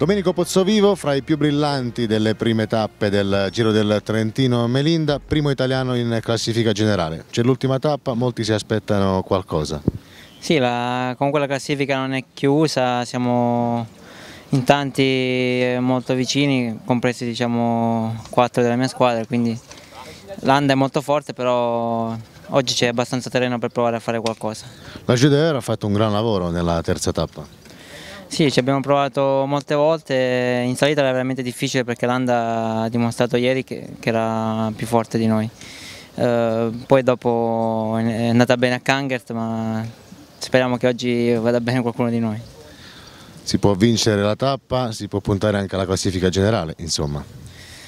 Domenico Pozzovivo, fra i più brillanti delle prime tappe del Giro del Trentino Melinda, primo italiano in classifica generale. C'è l'ultima tappa, molti si aspettano qualcosa. Sì, la, comunque la classifica non è chiusa, siamo in tanti eh, molto vicini, compresi diciamo quattro della mia squadra, quindi l'anda è molto forte, però oggi c'è abbastanza terreno per provare a fare qualcosa. La Giudeer ha fatto un gran lavoro nella terza tappa. Sì, ci abbiamo provato molte volte, in salita era veramente difficile perché l'Anda ha dimostrato ieri che, che, era più forte di noi. Eh, poi dopo è andata bene a Kangert ma speriamo che oggi vada bene qualcuno di noi. Si può vincere la tappa, si può puntare anche alla classifica generale insomma.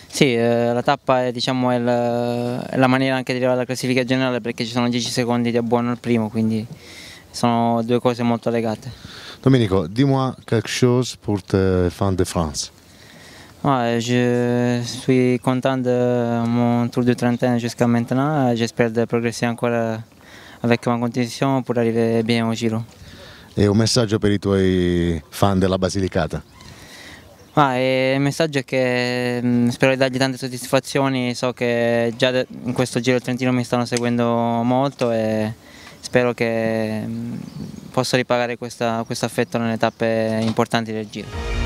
Sì, eh, la tappa è, diciamo, è la, è la maniera anche di arrivare alla classifica generale perché ci sono 10 secondi di abbuono al primo, quindi sono due cose molto legate. Domenico, dis-moi quelque chose pour tes fans de France. Ouais, je suis content de mon tour de 30 jusqu'à maintenant. J'espère de progresser ancora euh, avec ma condition pour arrivare bien au Giro. E un messaggio per i tuoi fan della Basilicata? Ah, il messaggio è che spero di dargli tante soddisfazioni, so che già in questo giro il Trentino mi stanno seguendo molto e spero che mm, possa ripagare questa, questa affetto nelle tappe importanti del giro.